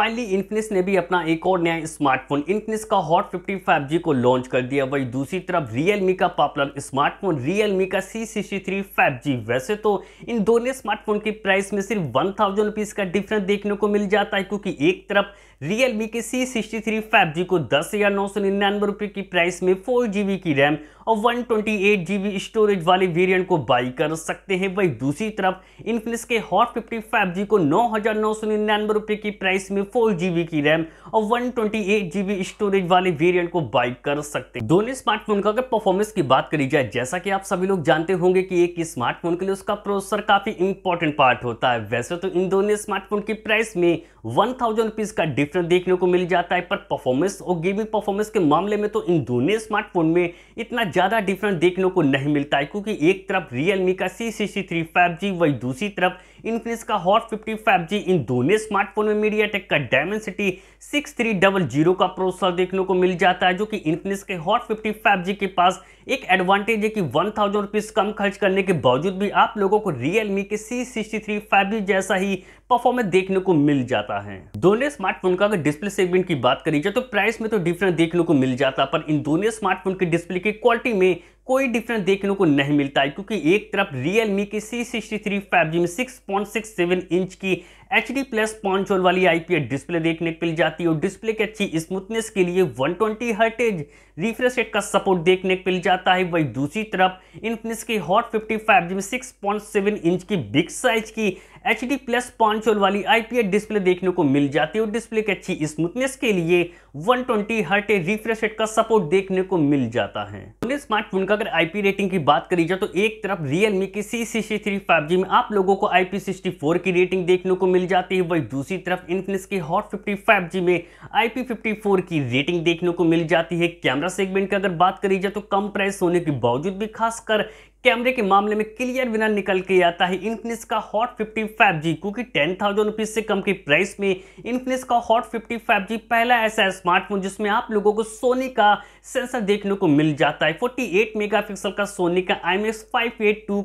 finally इन्फिनिस ने भी अपना एक और नया स्मार्टफोन इन्फिनिस का हॉट 55G को लॉन्च कर दिया वही दूसरी तरफ रियलमी का पॉपुलर स्मार्टफोन रियलमी का सी सिक्सटी थ्री फाइव वैसे तो इन दोनों स्मार्टफोन की प्राइस में सिर्फ वन थाउजेंड रुपीज़ का डिफरेंस देखने को मिल जाता है क्योंकि एक तरफ रियलमी के सी सिक्सटी थ्री फाइव को दस हज़ार नौ सौ निन्यानवे रुपए की प्राइस में फोर जी बी की रैम और one twenty eight G B storage वाले वेरियंट को बाई कर सकते हैं वही दूसरी तरफ इन्फिनिक्स के हॉट फिफ्टी फाइव जी को नौ हज़ार नौ सौ निन्यानवे रुपए की प्राइस में फोर जीबी की रैम और one twenty eight GB storage वाले वेरियंट को बाइक कर सकते हैं दोनों स्मार्टफोन का अगर परफॉर्मेंस की बात करी जाए जैसा कि आप सभी लोग जानते होंगे कि एक स्मार्टफोन के लिए उसका प्रोसेसर काफी इंपॉर्टेंट पार्ट होता है वैसे तो इन दोनों स्मार्टफोन की प्राइस में वन थाउजेंड रुपीज का डिफरेंस देखने को मिल जाता है पर परफॉर्मेंस और गेमिंग परफॉर्मेंस के मामले में तो इन दोनों स्मार्टफोन में इतना ज्यादा डिफरेंस देखने को नहीं मिलता है क्योंकि एक तरफ रियलमी का सी सी सी थ्री फाइव जी वही दूसरी तरफ इनफिनिक्स का हॉट फिफ्टी फाइव जी इन दोनों स्मार्टफोन में मीडिया टेक का city six three double zero का प्रोसेसर देखने को मिल जाता है जो कि इनफिनिक्स के हॉट फिफ्टी फाइव जी के पास एक एडवांटेज है कि वन थाउजेंड रुपीज़ कम खर्च करने के बावजूद भी आप लोगों को रियल मी के सी सिक्सटी थ्री फाइव जैसा ही परफॉर्मेंस देखने को मिल जाता है दोनों स्मार्टफोन का अगर डिस्प्ले सेगमेंट की बात करी जाए तो प्राइस में तो डिफरेंस देखने को मिल जाता पर इन दोनों स्मार्टफोन के डिस्प्ले की क्वालिटी में कोई डिफरेंस देखने को नहीं मिलता है क्योंकि एक तरफ रियलमी मी के C sixty three five G में six point six seven inch की एच डी प्लस पॉन्चोल वाली आईपीएस डिस्प्ले देखने को मिल जाती है और डिस्प्ले की अच्छी स्मूथनेस के लिए 120 ट्वेंटी हर्टेज रिफ्रेश रेट का सपोर्ट देखने को मिल जाता है वही दूसरी तरफ इनफिनिक्स की हॉट 55 फाइव जिसमें सिक्स इंच की बिग साइज की एच डी प्लस पांच पांचोल वाली आईपीएस डिस्प्ले देखने को मिल जाती है और डिस्प्ले की अच्छी स्मूथनेस के लिए 120 ट्वेंटी हर्ट रिफ्रेश रेट का सपोर्ट देखने को मिल जाता है स्मार्टफोन का अगर आईपी रेटिंग की बात करी जाए तो एक तरफ रियलमी की C sixty three five G में आप लोगों को आई पी सिक्सटी फोर की रेटिंग देखने को मिल जाती है वही दूसरी तरफ इन्फिनिक्स की हॉट फिफ्टी फाइव जी में आई पी फिफ्टी फोर की रेटिंग देखने को मिल जाती है कैमरा सेगमेंट की अगर बात करी जाए तो कम प्राइस होने के बावजूद भी खासकर कैमरे के मामले में क्लियर विनर निकल के आता है इन्फिनिक्स का हॉट फिफ्टी फाइव जी क्योंकि टेन थाउजेंड रुपीज से कम की प्राइस में इन्फिनिक्स का हॉट फिफ्टी फाइव जी पहला ऐसा स्मार्टफोन जिसमें आप लोगों को सोनी का सेंसर देखने को मिल जाता है फोर्टी एट मेगा पिक्सल का सोनी का आई एम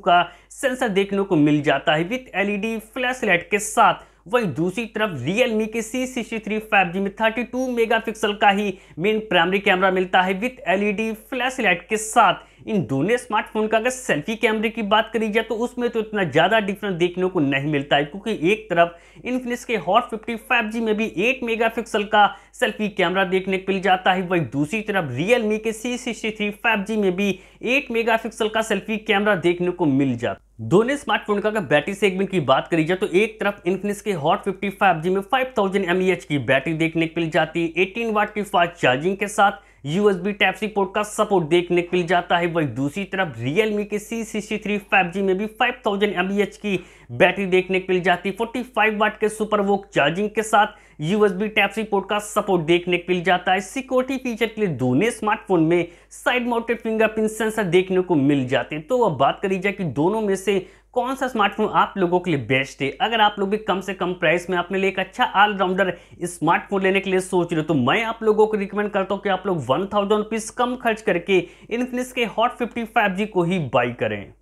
का सेंसर देखने को मिल जाता है विथ डी फ्लैश लाइट के साथ वही दूसरी तरफ मी के C sixty three five G में थर्टी टू मेगा पिक्सल का ही मेन प्राइमरी कैमरा मिलता है विथ डी फ्लैश लाइट के साथ इन दोनों स्मार्टफोन का अगर सेल्फी कैमरे की बात करी जाए तो उसमें तो इतना ज़्यादा डिफरेंस देखने को नहीं मिलता है क्योंकि एक तरफ इनफिनिक्स के हॉट फिफ्टी फाइव जी में भी एट मेगा पिक्सल का सेल्फी कैमरा देखने को मिल जाता है वही दूसरी तरफ रियल मी के C sixty three five G में भी एट मेगा पिक्सल का सेल्फी कैमरा देखने को मिल जाता दोनों स्मार्टफोन का अगर बैटरी सेगमेंट की बात करी जाए तो एक तरफ इन्फिनिक्स के हॉट 55G में 5000 mAh की बैटरी देखने को मिल जाती है एटीन वाट की फास्ट चार्जिंग के साथ यूएसबी टाइप सी पोर्ट का सपोर्ट देखने के लिए जाता है वही दूसरी तरफ रियलमी के C sixty three five G में भी फाइव थाउजेंड एम की बैटरी देखने के लिए जाती है फोर्टी फाइव वाट के सुपर वोक चार्जिंग के साथ यूएसबी टाइप सी पोर्ट का सपोर्ट देखने के लिए जाता है सिक्योरिटी फीचर के लिए दोनों स्मार्टफोन में साइड माउंटेड फिंगरप्रिंट सेंसर देखने को मिल जाते हैं तो अब बात करी जाए कि दोनों में से कौन सा स्मार्टफोन आप लोगों के लिए बेस्ट है अगर आप लोग भी कम से कम प्राइस में अपने लिए एक अच्छा ऑलराउंडर स्मार्टफोन लेने के लिए सोच रहे हो तो मैं आप लोगों को रिकमेंड करता हूं कि आप लोग वन थाउजेंड रुपीज़ कम खर्च करके इनफिनिक्स के हॉट फिफ्टी फाइव जी को ही बाई करें